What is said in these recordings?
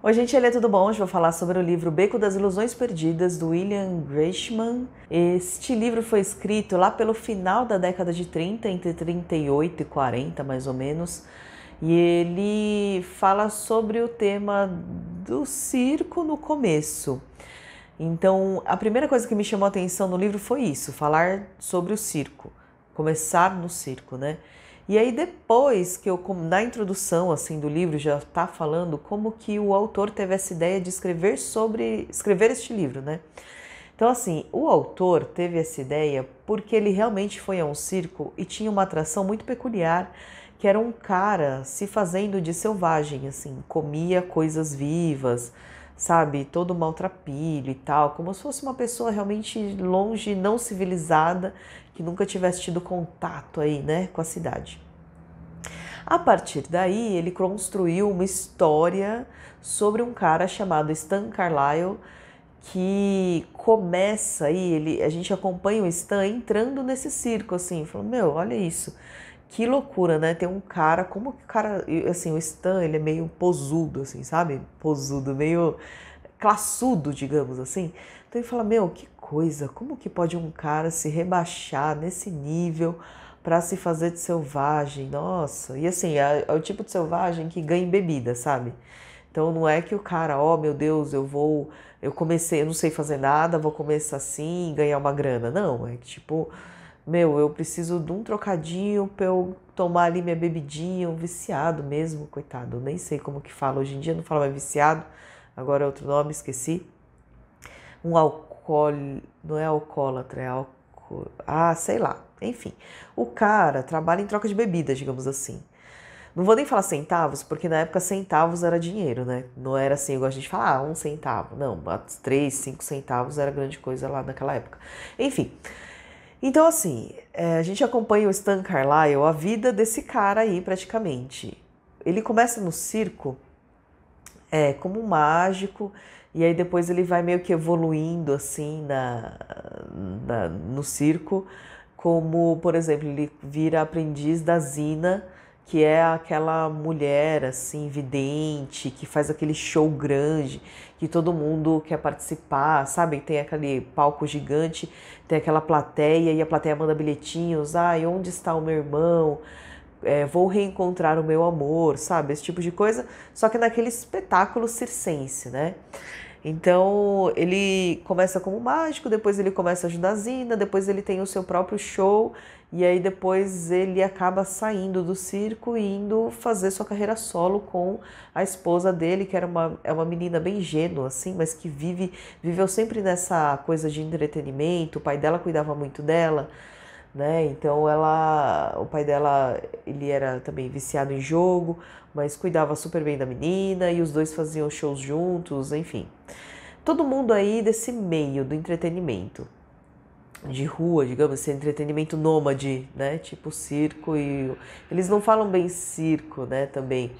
Oi, gente, ele é tudo bom? Hoje vou falar sobre o livro Beco das Ilusões Perdidas, do William Grisham. Este livro foi escrito lá pelo final da década de 30, entre 38 e 40, mais ou menos. E ele fala sobre o tema do circo no começo. Então, a primeira coisa que me chamou a atenção no livro foi isso, falar sobre o circo, começar no circo, né? E aí depois que eu na introdução assim do livro já está falando como que o autor teve essa ideia de escrever sobre escrever este livro, né? Então assim, o autor teve essa ideia porque ele realmente foi a um circo e tinha uma atração muito peculiar, que era um cara se fazendo de selvagem, assim, comia coisas vivas, sabe, todo maltrapilho e tal, como se fosse uma pessoa realmente longe, não civilizada, que nunca tivesse tido contato aí, né, com a cidade. A partir daí, ele construiu uma história sobre um cara chamado Stan Carlyle, que começa aí, ele, a gente acompanha o Stan entrando nesse circo, assim, falou, meu, olha isso. Que loucura, né? Tem um cara, como que o cara, assim, o Stan, ele é meio posudo, assim, sabe? Posudo, meio classudo, digamos assim. Então ele fala: Meu, que coisa, como que pode um cara se rebaixar nesse nível para se fazer de selvagem? Nossa, e assim, é, é, o tipo de selvagem que ganha em bebida, sabe? Então não é que o cara, ó, oh, meu Deus, eu vou, eu comecei, eu não sei fazer nada, vou começar assim, ganhar uma grana. Não, é que tipo meu, eu preciso de um trocadinho pra eu tomar ali minha bebidinha, um viciado mesmo, coitado. Nem sei como que fala hoje em dia, não fala mais viciado, agora é outro nome, esqueci. Um alcool. Não é alcoólatra, é álcool. Ah, sei lá. Enfim, o cara trabalha em troca de bebidas, digamos assim. Não vou nem falar centavos, porque na época centavos era dinheiro, né? Não era assim, igual a gente fala, ah, um centavo. Não, três, cinco centavos era grande coisa lá naquela época. Enfim, então, assim, é, a gente acompanha o Stan Carlyle, a vida desse cara aí, praticamente. Ele começa no circo é, como um mágico, e aí depois ele vai meio que evoluindo, assim, na, na no circo, como, por exemplo, ele vira aprendiz da Zina, que é aquela mulher assim vidente, que faz aquele show grande, que todo mundo quer participar, sabe? Tem aquele palco gigante, tem aquela plateia e a plateia manda bilhetinhos, ai, ah, onde está o meu irmão? É, vou reencontrar o meu amor, sabe? Esse tipo de coisa, só que naquele espetáculo circense, né? Então ele começa como mágico, depois ele começa a ajudar a Zina, depois ele tem o seu próprio show e aí depois ele acaba saindo do circo e indo fazer sua carreira solo com a esposa dele, que era uma, é uma menina bem gênua, assim, mas que vive viveu sempre nessa coisa de entretenimento, o pai dela cuidava muito dela né? Então ela, o pai dela, ele era também viciado em jogo, mas cuidava super bem da menina e os dois faziam shows juntos, enfim. Todo mundo aí desse meio do entretenimento. De rua, digamos esse entretenimento nômade, né? Tipo circo e eles não falam bem circo, né, também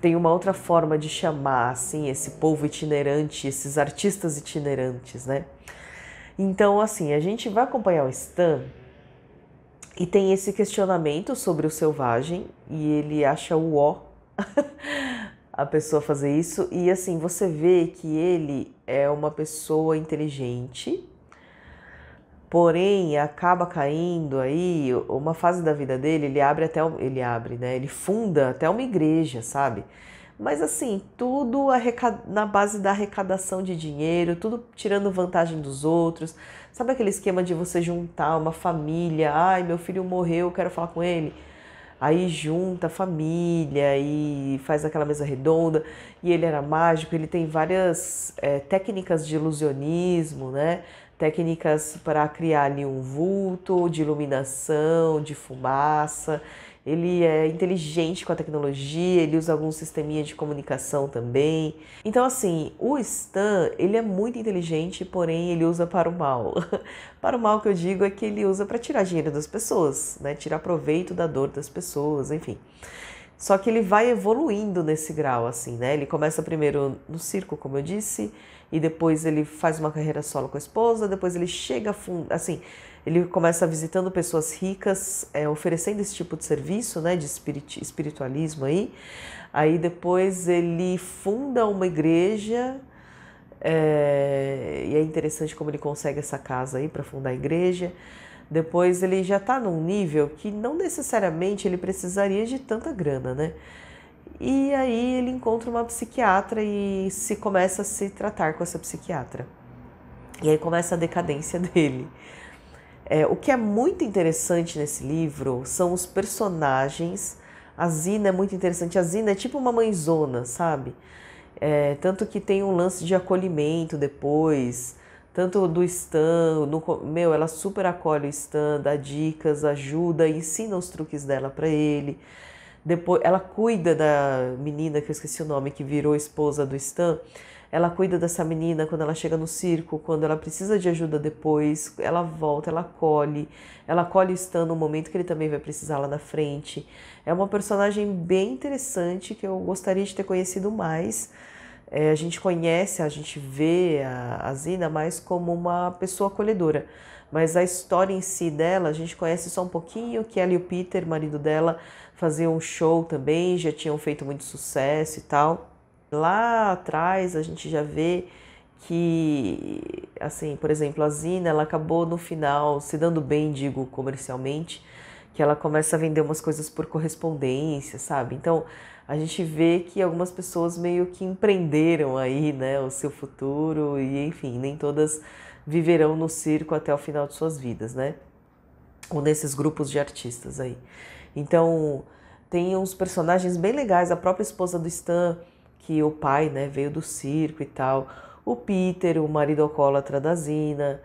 tem uma outra forma de chamar assim esse povo itinerante, esses artistas itinerantes, né? Então, assim, a gente vai acompanhar o Stan e tem esse questionamento sobre o selvagem e ele acha o ó a pessoa fazer isso e assim você vê que ele é uma pessoa inteligente, porém acaba caindo aí uma fase da vida dele ele abre até ele abre né ele funda até uma igreja sabe mas assim, tudo na base da arrecadação de dinheiro, tudo tirando vantagem dos outros. Sabe aquele esquema de você juntar uma família? Ai, meu filho morreu, eu quero falar com ele. Aí junta a família e faz aquela mesa redonda. E ele era mágico, ele tem várias é, técnicas de ilusionismo, né? Técnicas para criar ali um vulto de iluminação, de fumaça ele é inteligente com a tecnologia, ele usa algum sisteminha de comunicação também. Então, assim, o Stan, ele é muito inteligente, porém ele usa para o mal. para o mal que eu digo é que ele usa para tirar dinheiro das pessoas, né? Tirar proveito da dor das pessoas, enfim. Só que ele vai evoluindo nesse grau, assim, né? Ele começa primeiro no circo, como eu disse, e depois ele faz uma carreira solo com a esposa, depois ele chega, assim, ele começa visitando pessoas ricas, é, oferecendo esse tipo de serviço, né, de espirit... espiritualismo aí. Aí depois ele funda uma igreja, é... e é interessante como ele consegue essa casa aí para fundar a igreja. Depois ele já está num nível que não necessariamente ele precisaria de tanta grana, né? E aí ele encontra uma psiquiatra e se começa a se tratar com essa psiquiatra. E aí começa a decadência dele. É, o que é muito interessante nesse livro são os personagens. A Zina é muito interessante. A Zina é tipo uma mãezona, sabe? É, tanto que tem um lance de acolhimento depois tanto do Stan, no, meu, ela super acolhe o Stan, dá dicas, ajuda, ensina os truques dela para ele. Depois, ela cuida da menina que eu esqueci o nome, que virou esposa do Stan. Ela cuida dessa menina quando ela chega no circo, quando ela precisa de ajuda depois, ela volta, ela acolhe, ela acolhe o Stan no momento que ele também vai precisar lá na frente. É uma personagem bem interessante que eu gostaria de ter conhecido mais é, a gente conhece, a gente vê a, a Zina mais como uma pessoa acolhedora. Mas a história em si dela, a gente conhece só um pouquinho que ela e o Peter, marido dela, faziam um show também, já tinham feito muito sucesso e tal. Lá atrás a gente já vê que, assim, por exemplo, a Zina, ela acabou no final se dando bem, digo, comercialmente, que ela começa a vender umas coisas por correspondência, sabe? Então a gente vê que algumas pessoas meio que empreenderam aí, né, o seu futuro e enfim, nem todas viverão no circo até o final de suas vidas, né? Ou nesses grupos de artistas aí. Então tem uns personagens bem legais, a própria esposa do Stan, que o pai, né, veio do circo e tal, o Peter, o marido alcoólatra da Zina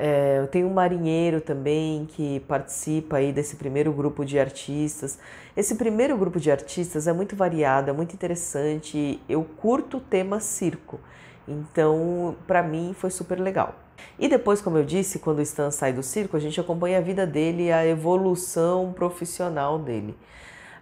é, eu tenho um marinheiro também que participa aí desse primeiro grupo de artistas. Esse primeiro grupo de artistas é muito variado, é muito interessante. Eu curto o tema circo, então para mim foi super legal. E depois, como eu disse, quando o Stan sai do circo, a gente acompanha a vida dele, a evolução profissional dele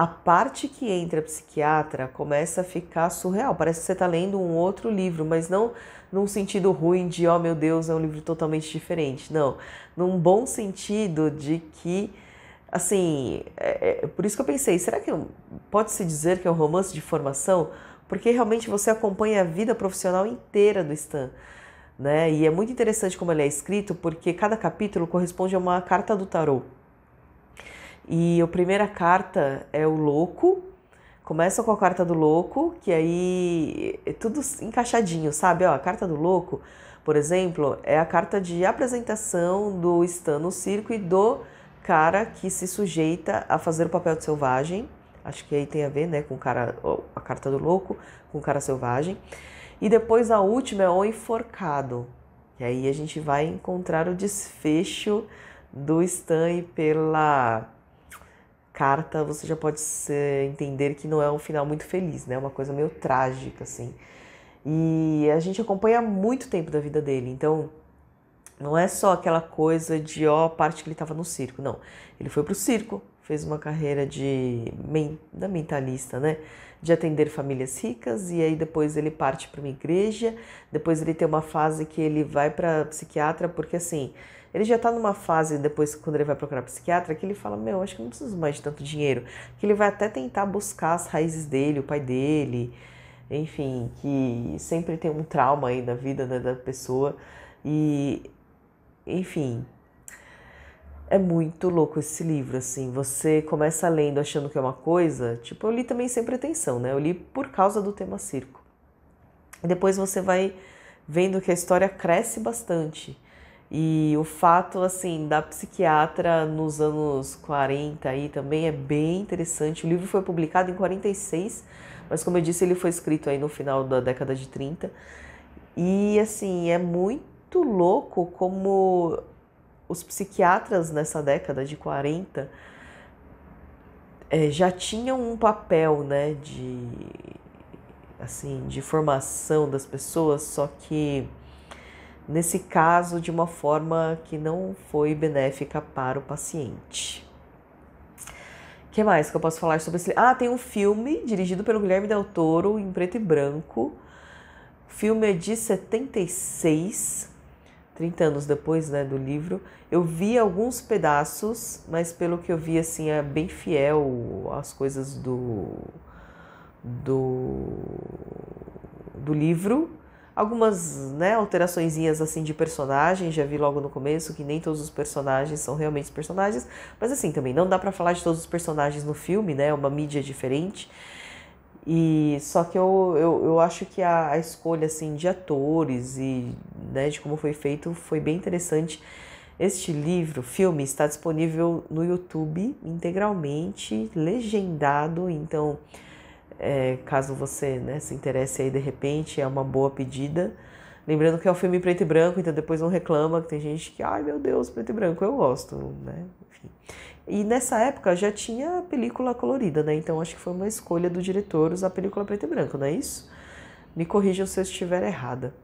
a parte que entra a psiquiatra começa a ficar surreal. Parece que você está lendo um outro livro, mas não num sentido ruim de, oh meu Deus, é um livro totalmente diferente. Não, num bom sentido de que, assim, é, é, por isso que eu pensei, será que pode-se dizer que é um romance de formação? Porque realmente você acompanha a vida profissional inteira do Stan. Né? E é muito interessante como ele é escrito, porque cada capítulo corresponde a uma carta do tarot. E a primeira carta é o louco. Começa com a carta do louco, que aí é tudo encaixadinho, sabe? Ó, a carta do louco, por exemplo, é a carta de apresentação do Stan no circo e do cara que se sujeita a fazer o papel de selvagem. Acho que aí tem a ver, né, com o cara, a carta do louco, com o cara selvagem. E depois a última é o enforcado. E aí a gente vai encontrar o desfecho do Stan pela carta, você já pode entender que não é um final muito feliz, né? É uma coisa meio trágica, assim. E a gente acompanha muito tempo da vida dele, então não é só aquela coisa de ó, a parte que ele estava no circo, não. Ele foi pro circo, fez uma carreira de da mentalista, né? De atender famílias ricas e aí depois ele parte para uma igreja, depois ele tem uma fase que ele vai para psiquiatra porque assim, ele já está numa fase depois quando ele vai procurar psiquiatra que ele fala: "Meu, acho que não preciso mais de tanto dinheiro". Que ele vai até tentar buscar as raízes dele, o pai dele, enfim, que sempre tem um trauma aí na vida né, da pessoa e enfim, é muito louco esse livro, assim. Você começa lendo achando que é uma coisa. Tipo, eu li também sem pretensão, né? Eu li por causa do tema circo. Depois você vai vendo que a história cresce bastante. E o fato, assim, da psiquiatra nos anos 40 aí também é bem interessante. O livro foi publicado em 46, mas como eu disse, ele foi escrito aí no final da década de 30. E, assim, é muito louco como os psiquiatras nessa década de 40 é, já tinham um papel, né, de assim, de formação das pessoas, só que nesse caso de uma forma que não foi benéfica para o paciente. O que mais que eu posso falar sobre esse? Ah, tem um filme dirigido pelo Guilherme Del Toro em preto e branco. O filme é de 76. 30 anos depois né, do livro, eu vi alguns pedaços, mas pelo que eu vi, assim, é bem fiel às coisas do, do, do livro. Algumas né, alteraçõezinhas assim de personagem, já vi logo no começo que nem todos os personagens são realmente personagens, mas assim também não dá para falar de todos os personagens no filme, né? É uma mídia diferente. E só que eu, eu, eu acho que a, a, escolha assim de atores e né, de como foi feito foi bem interessante. Este livro, filme, está disponível no YouTube integralmente, legendado. Então, é, caso você né, se interesse aí de repente, é uma boa pedida. Lembrando que é um filme preto e branco, então depois não reclama, que tem gente que, ai meu Deus, preto e branco, eu gosto, né? Enfim. E nessa época já tinha película colorida, né? Então acho que foi uma escolha do diretor usar película preto e branco, não é isso? Me corrijam se eu estiver errada.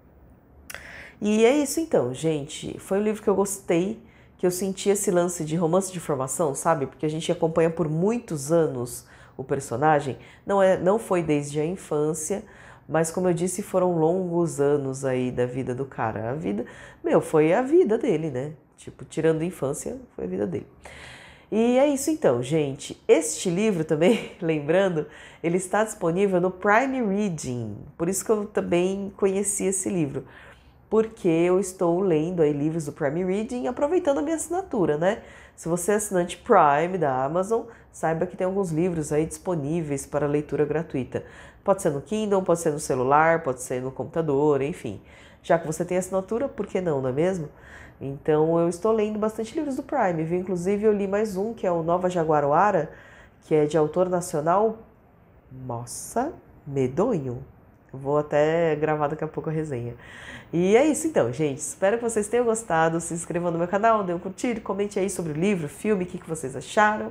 E é isso então, gente. Foi um livro que eu gostei, que eu senti esse lance de romance de formação, sabe? Porque a gente acompanha por muitos anos o personagem. Não, é, não foi desde a infância, mas como eu disse, foram longos anos aí da vida do cara. A vida, meu, foi a vida dele, né? Tipo, tirando a infância, foi a vida dele. E é isso então, gente. Este livro também, lembrando, ele está disponível no Prime Reading. Por isso que eu também conheci esse livro. Porque eu estou lendo aí livros do Prime Reading, aproveitando a minha assinatura, né? Se você é assinante Prime da Amazon, saiba que tem alguns livros aí disponíveis para leitura gratuita. Pode ser no Kindle, pode ser no celular, pode ser no computador, enfim. Já que você tem assinatura, por que não, não é mesmo? Então eu estou lendo bastante livros do Prime, viu? Inclusive eu li mais um que é o Nova Jaguaruara, que é de autor nacional. Nossa, medonho. Vou até gravar daqui a pouco a resenha. E é isso então, gente. Espero que vocês tenham gostado. Se inscrevam no meu canal, dê um curtir, comente aí sobre o livro, filme, o que vocês acharam